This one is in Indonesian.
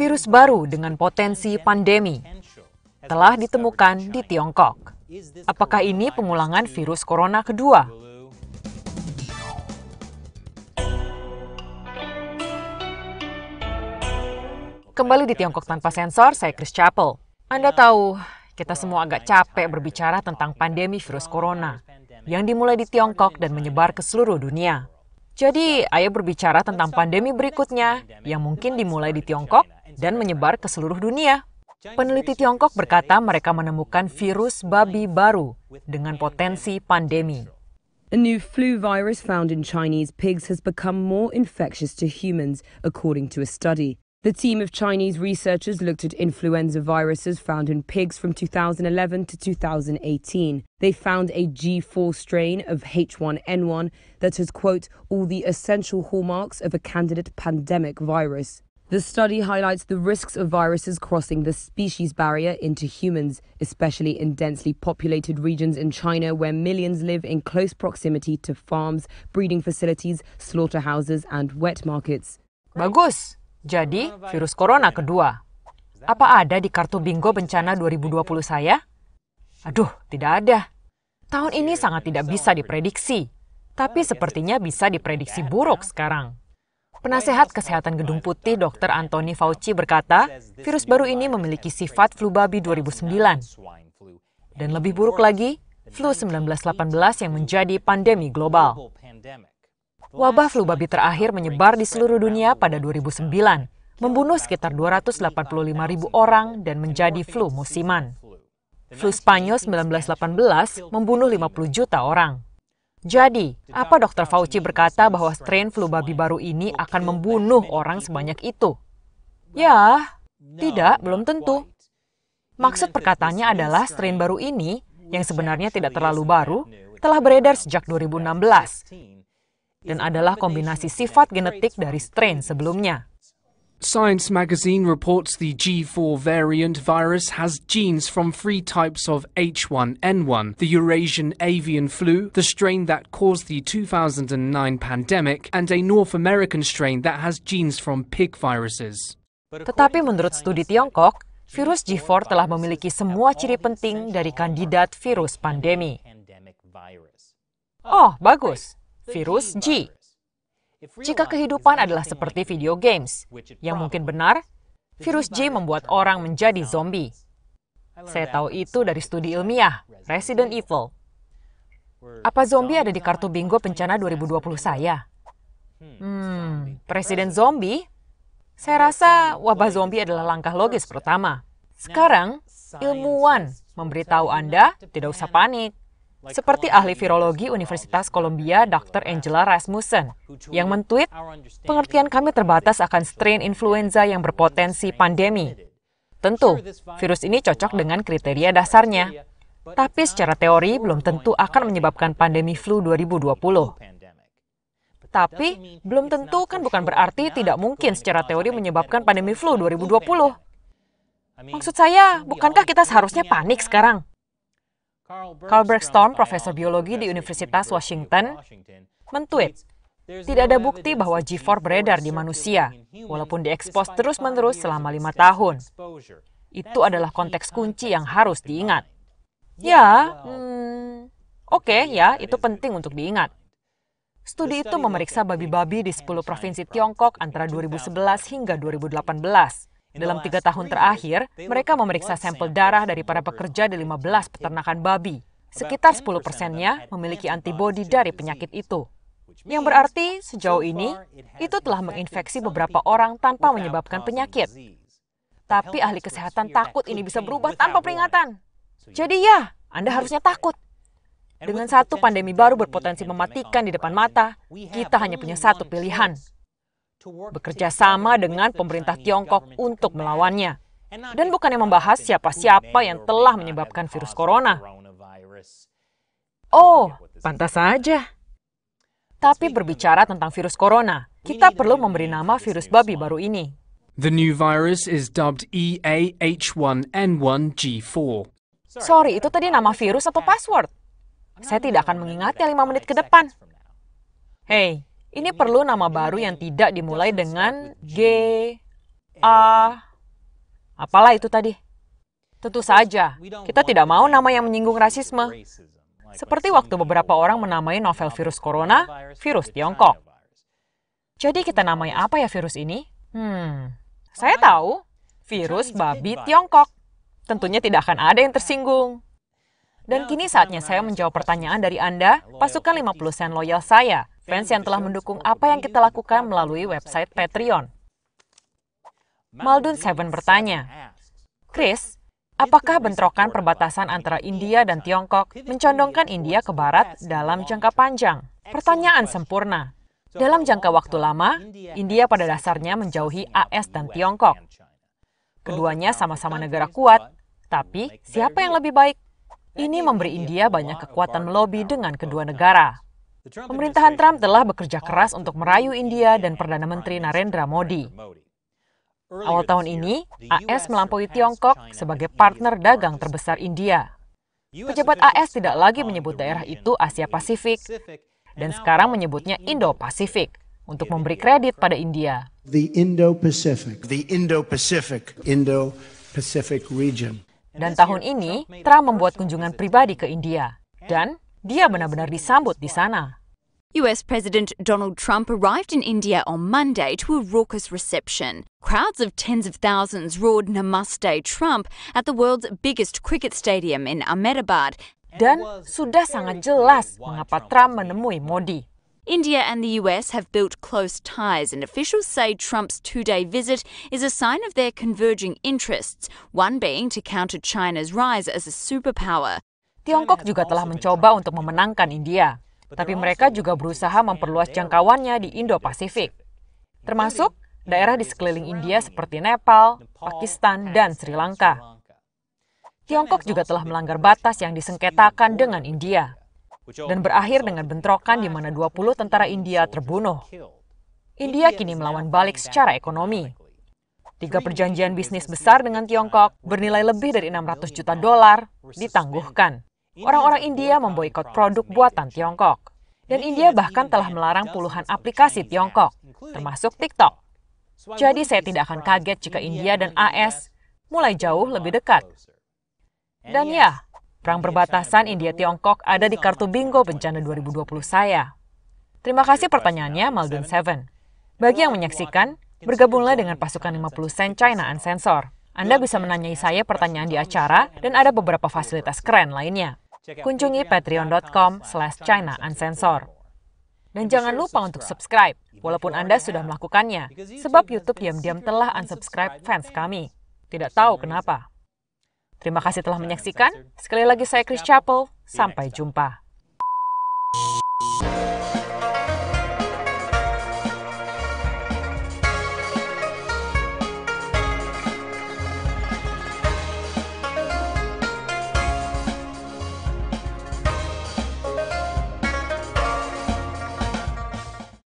virus baru dengan potensi pandemi telah ditemukan di Tiongkok. Apakah ini pengulangan virus corona kedua? Kembali di Tiongkok tanpa sensor, saya Chris Chappell. Anda tahu, kita semua agak capek berbicara tentang pandemi virus corona yang dimulai di Tiongkok dan menyebar ke seluruh dunia. Jadi, ayo berbicara tentang pandemi berikutnya yang mungkin dimulai di Tiongkok dan menyebar ke seluruh dunia. Peneliti Tiongkok berkata mereka menemukan virus babi baru dengan potensi pandemi. A new flu virus found in Chinese pigs has become more infectious to humans, according to a study. The team of Chinese researchers looked at influenza viruses found in pigs from 2011 to 2018. They found a G4 strain of H1N1 that has, quote, all the essential hallmarks of a candidate pandemic virus. The study highlights the risks of viruses crossing the species barrier into humans, especially in densely populated regions in China where millions live in close proximity to farms, breeding facilities, slaughterhouses, and wet markets. Bagus. Jadi, virus corona kedua. Apa ada di kartu bingo bencana 2020 saya? Aduh, tidak ada. Tahun ini sangat tidak bisa diprediksi, tapi sepertinya bisa diprediksi buruk sekarang. Penasehat Kesehatan Gedung Putih Dr. Anthony Fauci berkata, virus baru ini memiliki sifat flu babi 2009. Dan lebih buruk lagi, flu 1918 yang menjadi pandemi global. Wabah flu babi terakhir menyebar di seluruh dunia pada 2009, membunuh sekitar 285 ribu orang dan menjadi flu musiman. Flu Spanyol 1918 membunuh 50 juta orang. Jadi, apa Dr. Fauci berkata bahwa strain flu babi baru ini akan membunuh orang sebanyak itu? Ya, tidak, belum tentu. Maksud perkataannya adalah strain baru ini, yang sebenarnya tidak terlalu baru, telah beredar sejak 2016 dan adalah kombinasi sifat genetik dari strain sebelumnya. Science magazine reports the G4 variant virus has genes from three types of H1N1, the Eurasian avian flu, the strain that caused the 2009 pandemic, and a North American strain that has genes from pig viruses. Tetapi menurut studi Tiongkok, virus G4 telah memiliki semua ciri penting dari kandidat virus pandemi. Oh, bagus virus G. Jika kehidupan adalah seperti video games, yang mungkin benar, virus G membuat orang menjadi zombie. Saya tahu itu dari studi ilmiah, Resident Evil. Apa zombie ada di kartu bingo bencana 2020 saya? Hmm, hmm Presiden Zombie? Saya rasa wabah zombie adalah langkah logis pertama. Sekarang, ilmuwan memberitahu Anda tidak usah panik seperti ahli virologi Universitas Columbia Dr. Angela Rasmussen, yang mentweet, pengertian kami terbatas akan strain influenza yang berpotensi pandemi. Tentu, virus ini cocok dengan kriteria dasarnya, tapi secara teori belum tentu akan menyebabkan pandemi flu 2020. Tapi, belum tentu kan bukan berarti tidak mungkin secara teori menyebabkan pandemi flu 2020. Maksud saya, bukankah kita seharusnya panik sekarang? Carl Bergstrom, profesor biologi di Universitas Washington, mentweet, tidak ada bukti bahwa G4 beredar di manusia, walaupun diekspos terus-menerus selama lima tahun. Itu adalah konteks kunci yang harus diingat. Ya, hmm, oke okay, ya, itu penting untuk diingat. Studi itu memeriksa babi-babi di 10 provinsi Tiongkok antara 2011 hingga 2018 dalam tiga tahun terakhir, mereka memeriksa sampel darah dari para pekerja di 15 peternakan babi. Sekitar 10 persennya memiliki antibodi dari penyakit itu. Yang berarti, sejauh ini, itu telah menginfeksi beberapa orang tanpa menyebabkan penyakit. Tapi ahli kesehatan takut ini bisa berubah tanpa peringatan. Jadi ya, Anda harusnya takut. Dengan satu pandemi baru berpotensi mematikan di depan mata, kita hanya punya satu pilihan, bekerja sama dengan pemerintah Tiongkok untuk melawannya. Dan bukannya membahas siapa-siapa yang telah menyebabkan virus corona. Oh, pantas saja. Tapi berbicara tentang virus corona, kita perlu memberi nama virus babi baru ini. The new virus is dubbed EAH1N1G4. Sorry, itu tadi nama virus atau password? Saya tidak akan mengingatnya lima menit ke depan. Hey, ini perlu nama baru yang tidak dimulai dengan G, A, apalah itu tadi. Tentu saja, kita tidak mau nama yang menyinggung rasisme. Seperti waktu beberapa orang menamai novel virus corona, virus Tiongkok. Jadi kita namai apa ya virus ini? Hmm, saya tahu, virus babi Tiongkok. Tentunya tidak akan ada yang tersinggung. Dan kini saatnya saya menjawab pertanyaan dari Anda. Pasukan 50 sen loyal saya fans yang telah mendukung apa yang kita lakukan melalui website Patreon. Maldun Seven bertanya, Chris, apakah bentrokan perbatasan antara India dan Tiongkok mencondongkan India ke barat dalam jangka panjang? Pertanyaan sempurna. Dalam jangka waktu lama, India pada dasarnya menjauhi AS dan Tiongkok. Keduanya sama-sama negara kuat, tapi siapa yang lebih baik? Ini memberi India banyak kekuatan melobi dengan kedua negara. Pemerintahan Trump telah bekerja keras untuk merayu India dan Perdana Menteri Narendra Modi. Awal tahun ini, AS melampaui Tiongkok sebagai partner dagang terbesar India. Pejabat AS tidak lagi menyebut daerah itu Asia Pasifik dan sekarang menyebutnya Indo-Pasifik untuk memberi kredit pada India. The Indo-Pacific, the Indo-Pacific, Indo-Pacific Dan tahun ini, Trump membuat kunjungan pribadi ke India. Dan Dia benar-benar disambut di sana. US President Donald Trump arrived in India on Monday to a raucous reception. Crowds of tens of thousands roared Namaste Trump at the world's biggest cricket stadium in Ahmedabad. Dan sudah sangat jelas mengapa Trump menemui Modi. India and the US have built close ties, and officials say Trump's two day visit is a sign of their converging interests, one being to counter China's rise as a superpower. Tiongkok juga telah mencoba untuk memenangkan India, tapi mereka juga berusaha memperluas jangkauannya di Indo-Pasifik, termasuk daerah di sekeliling India seperti Nepal, Pakistan, dan Sri Lanka. Tiongkok juga telah melanggar batas yang disengketakan dengan India dan berakhir dengan bentrokan di mana 20 tentara India terbunuh. India kini melawan balik secara ekonomi. Tiga perjanjian bisnis besar dengan Tiongkok bernilai lebih dari 600 juta dolar ditangguhkan. Orang-orang India memboikot produk buatan Tiongkok. Dan India bahkan telah melarang puluhan aplikasi Tiongkok, termasuk TikTok. Jadi saya tidak akan kaget jika India dan AS mulai jauh lebih dekat. Dan ya, perang perbatasan India-Tiongkok ada di kartu bingo bencana 2020 saya. Terima kasih pertanyaannya, Maldon Seven. Bagi yang menyaksikan, bergabunglah dengan pasukan 50 sen China Uncensor. Anda bisa menanyai saya pertanyaan di acara dan ada beberapa fasilitas keren lainnya kunjungi patreon.com slash China Uncensored. Dan jangan lupa untuk subscribe, walaupun Anda sudah melakukannya, sebab YouTube diam-diam telah unsubscribe fans kami. Tidak tahu kenapa. Terima kasih telah menyaksikan. Sekali lagi saya Chris Chapel. Sampai jumpa.